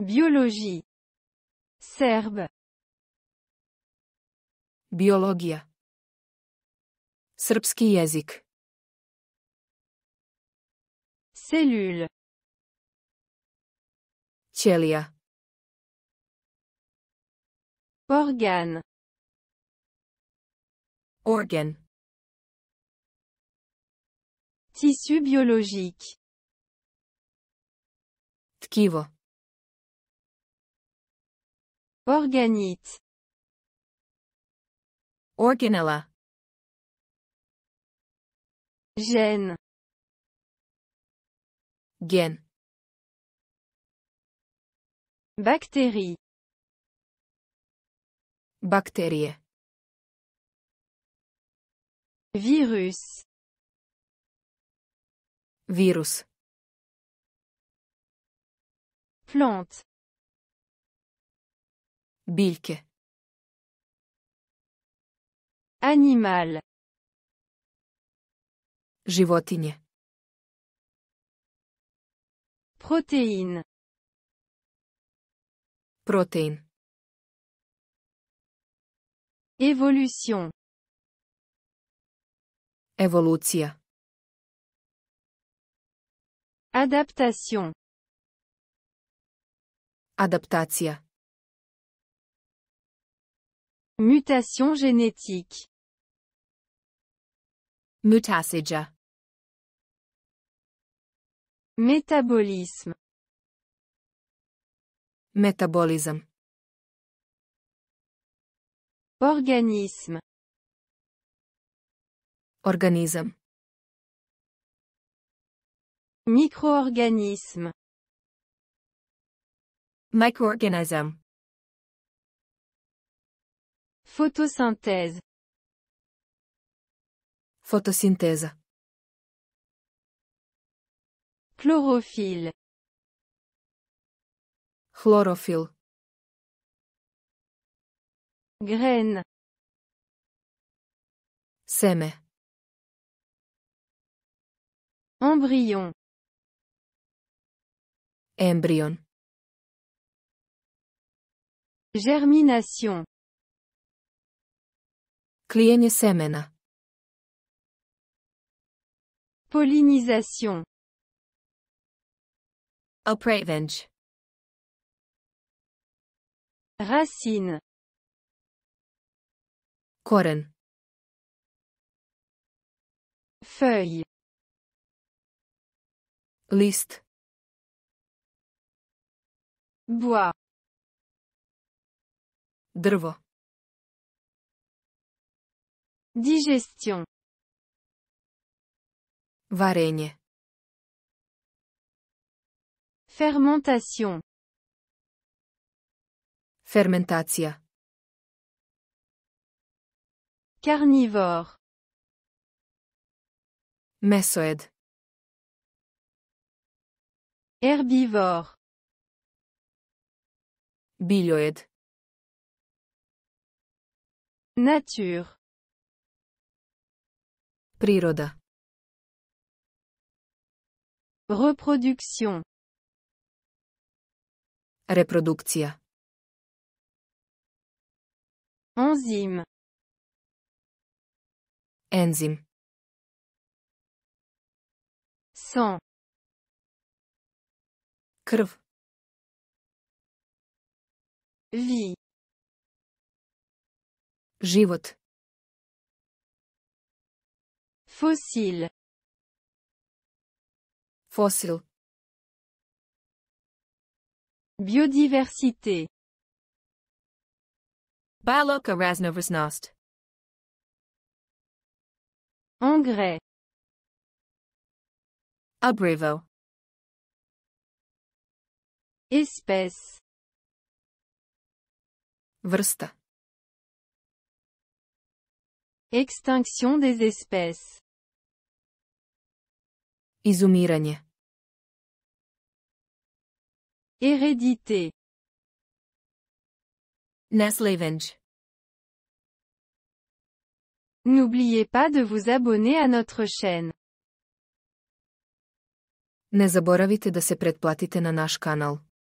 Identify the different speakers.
Speaker 1: Biologie. Serbe. Biologia, Srpski jezik. Cellule. Ćelija. Organe, Organ. Tissu biologique. Tkivo. Organite. Organella. Gène. gène, Bactérie. Bactérie. Virus. Virus. Plante. Bilke. Animal. Животинje. Protéine. PROTEIN Évolution. ÉVOLUTION Adaptation. ADAPTATION Mutation génétique. Mutasija. Métabolisme. Métabolisme. Organisme. Organisme. Microorganisme. organisme Photosynthèse. Photosynthèse. Chlorophylle. Chlorophylle. Graines. Seme Embryon. Embryon. Germination. Klienje semena. Pollinisation. Oprevenge. Racine. corne Feuille. Liste. Bois. Drvo. Digestion. Varegne Fermentation. Fermentatia. Carnivore. Mesoed. Herbivore. Bilioed. Nature. Природа. Reproduction. Репродукция. Enzyme. Энзим. Sang. Крв. Vie. Живот. Fossile. Fossil. Biodiversité. Bioloka raznovrsnost. Engrais. Abrevo. Espèce. Vrsta. Extinction des espèces. Изумирание. Hérédité. Naslevenge. N'oubliez pas de vous abonner à notre chaîne. Ne заборавите да се предплатите на наш канал.